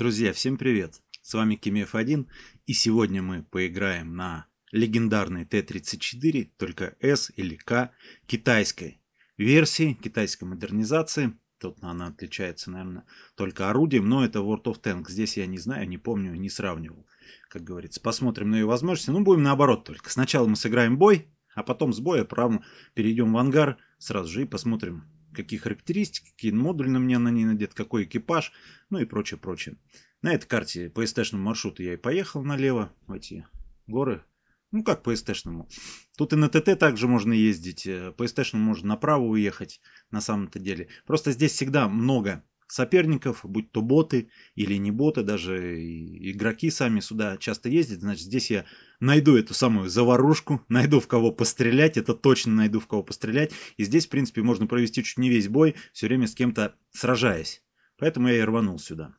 Друзья, всем привет! С вами Кимев1 и сегодня мы поиграем на легендарной Т-34, только S или К, китайской версии, китайской модернизации. Тут она отличается, наверное, только орудием, но это World of Tanks. Здесь я не знаю, не помню, не сравнивал. Как говорится, посмотрим на ее возможности. Ну, будем наоборот только. Сначала мы сыграем бой, а потом с боя, правда, перейдем в ангар сразу же и посмотрим, какие характеристики, какие модуль на меня на ней надет, какой экипаж, ну и прочее, прочее. На этой карте по СТшному маршруту я и поехал налево в эти горы. Ну как по СТшному. Тут и на ТТ также можно ездить, э, по СТшному можно направо уехать на самом-то деле. Просто здесь всегда много соперников, будь то боты или не боты, даже игроки сами сюда часто ездят, значит здесь я найду эту самую заварушку, найду в кого пострелять, это точно найду в кого пострелять, и здесь, в принципе, можно провести чуть не весь бой, все время с кем-то сражаясь. Поэтому я и рванул сюда.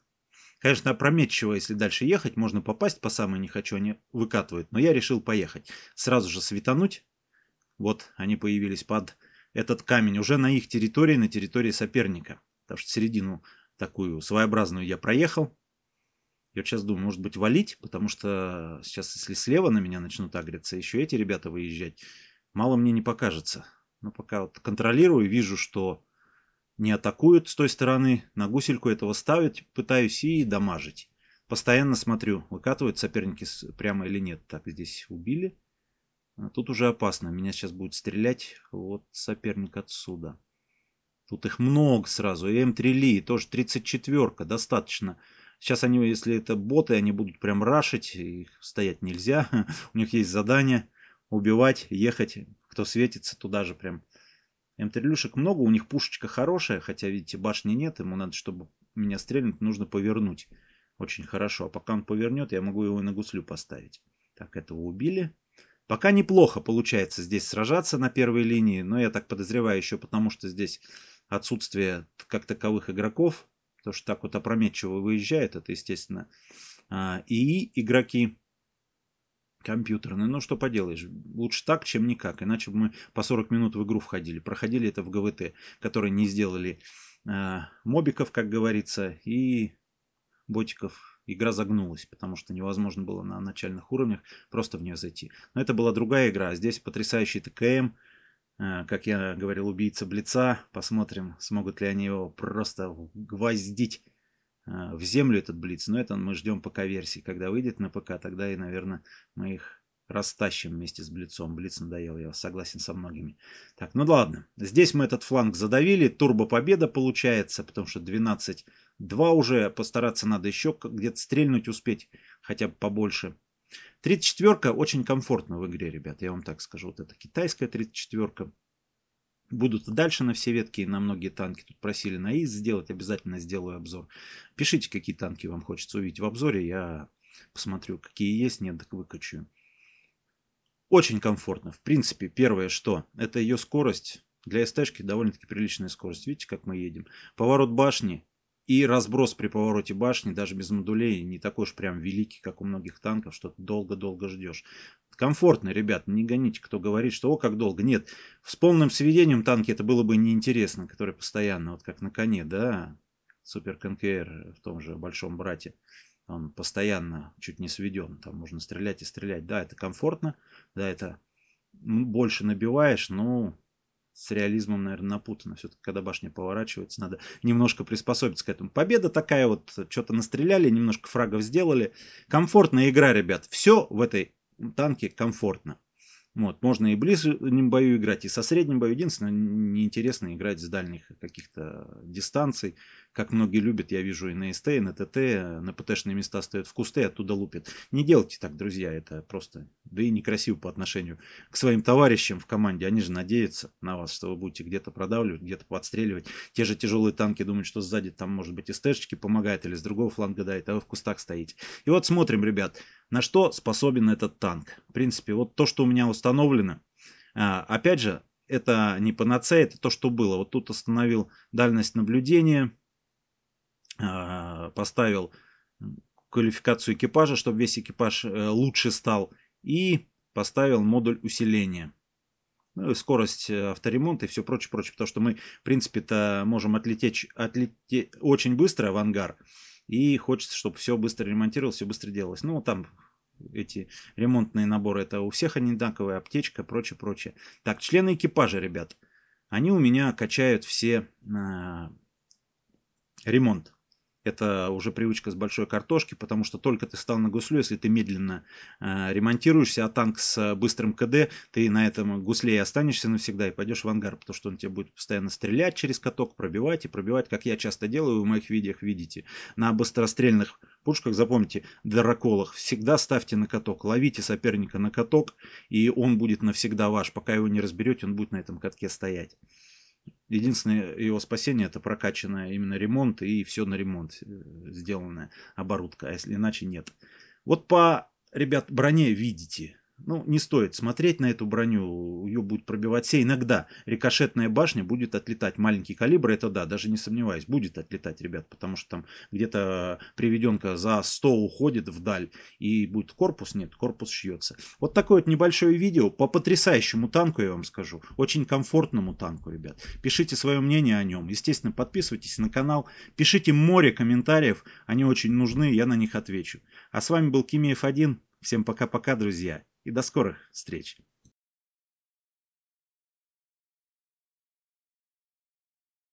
Конечно, опрометчиво, если дальше ехать, можно попасть по самой не хочу, они выкатывают. Но я решил поехать. Сразу же светануть. Вот они появились под этот камень уже на их территории, на территории соперника потому что середину такую своеобразную я проехал. Я вот сейчас думаю, может быть, валить, потому что сейчас, если слева на меня начнут агриться, еще эти ребята выезжать, мало мне не покажется. Но пока вот контролирую, вижу, что не атакуют с той стороны, на гусельку этого ставят, пытаюсь и дамажить. Постоянно смотрю, выкатывают соперники прямо или нет. Так, здесь убили. А тут уже опасно, меня сейчас будет стрелять вот соперник отсюда. Тут их много сразу. И М3Ли, тоже 34-ка, достаточно. Сейчас они, если это боты, они будут прям рашить. Их стоять нельзя. У них есть задание убивать, ехать. Кто светится, туда же прям. М3-люшек много, у них пушечка хорошая, хотя, видите, башни нет, ему надо, чтобы меня стрельнуть, нужно повернуть. Очень хорошо. А пока он повернет, я могу его и на гуслю поставить. Так, этого убили. Пока неплохо получается здесь сражаться на первой линии, но я так подозреваю еще потому, что здесь отсутствие как таковых игроков, то что так вот опрометчиво выезжает, это естественно. А, и игроки компьютерные, ну что поделаешь, лучше так, чем никак, иначе бы мы по 40 минут в игру входили, проходили это в ГВТ, которые не сделали а, мобиков, как говорится, и ботиков игра загнулась, потому что невозможно было на начальных уровнях просто в нее зайти. Но это была другая игра. А здесь потрясающий ТКМ, Э, как я говорил, убийца Блица. Посмотрим, смогут ли они его просто гвоздить э, в землю, этот Блиц. Но это мы ждем пока версии. Когда выйдет на ПК, тогда и, наверное, мы их растащим вместе с Блицом. Блиц надоел, я согласен со многими. Так, ну ладно. Здесь мы этот фланг задавили. Турбо-победа получается, потому что 12-2 уже. Постараться надо еще где-то стрельнуть успеть, хотя бы побольше. 34 очень комфортно в игре, ребят, я вам так скажу. Вот это китайская 34 -ка. Будут дальше на все ветки и на многие танки. Тут просили на ИС сделать, обязательно сделаю обзор. Пишите, какие танки вам хочется увидеть в обзоре. Я посмотрю, какие есть, нет, так выкачу. Очень комфортно. В принципе, первое что, это ее скорость. Для ст довольно-таки приличная скорость. Видите, как мы едем. Поворот башни и разброс при повороте башни, даже без модулей, не такой уж прям великий, как у многих танков, что ты долго-долго ждешь. Комфортно, ребят, не гоните, кто говорит, что о, как долго. Нет, с полным сведением танки это было бы неинтересно, который постоянно, вот как на коне, да, Супер КНКР в том же Большом Брате, он постоянно чуть не сведен, там можно стрелять и стрелять. Да, это комфортно, да, это ну, больше набиваешь, но с реализмом, наверное, напутано. Все-таки, когда башня поворачивается, надо немножко приспособиться к этому. Победа такая вот, что-то настреляли, немножко фрагов сделали. Комфортная игра, ребят. Все в этой танке комфортно. Вот, можно и ближнем бою играть, и со средним бою. Единственное, неинтересно играть с дальних каких-то дистанций как многие любят, я вижу и на СТ, и на ТТ, на ПТшные места стоят в кусты, оттуда лупят. Не делайте так, друзья, это просто, да и некрасиво по отношению к своим товарищам в команде. Они же надеются на вас, что вы будете где-то продавливать, где-то подстреливать. Те же тяжелые танки думают, что сзади там, может быть, СТшечки помогают или с другого фланга дает, а вы в кустах стоите. И вот смотрим, ребят, на что способен этот танк. В принципе, вот то, что у меня установлено, а, Опять же, это не панацея, это то, что было. Вот тут остановил дальность наблюдения, Э, поставил квалификацию экипажа, чтобы весь экипаж э, лучше стал, и поставил модуль усиления. Ну, скорость э, авторемонта и все прочее, прочее, потому что мы, в принципе-то, можем отлететь, отлететь очень быстро в ангар, и хочется, чтобы все быстро ремонтировалось, все быстро делалось. Ну, там эти ремонтные наборы, это у всех они одинаковые, аптечка, прочее, прочее. Так, члены экипажа, ребят, они у меня качают все э, ремонт это уже привычка с большой картошки, потому что только ты стал на гуслю, если ты медленно э, ремонтируешься, а танк с э, быстрым КД, ты на этом гусле и останешься навсегда и пойдешь в ангар, потому что он тебе будет постоянно стрелять через каток, пробивать и пробивать, как я часто делаю, в моих видеях видите. На быстрострельных пушках, запомните, дыроколах, всегда ставьте на каток, ловите соперника на каток, и он будет навсегда ваш, пока его не разберете, он будет на этом катке стоять. Единственное его спасение это прокачанное именно ремонт и все на ремонт э, сделанная оборудка, а если иначе нет. Вот по, ребят, броне видите, ну, не стоит смотреть на эту броню, ее будет пробивать все. Иногда рикошетная башня будет отлетать. Маленький калибр, это да, даже не сомневаюсь, будет отлетать, ребят, потому что там где-то приведенка за 100 уходит вдаль, и будет корпус, нет, корпус шьется. Вот такое вот небольшое видео по потрясающему танку, я вам скажу, очень комфортному танку, ребят. Пишите свое мнение о нем. Естественно, подписывайтесь на канал, пишите море комментариев, они очень нужны, я на них отвечу. А с вами был Кимеев 1, всем пока-пока, друзья и до скорых встреч!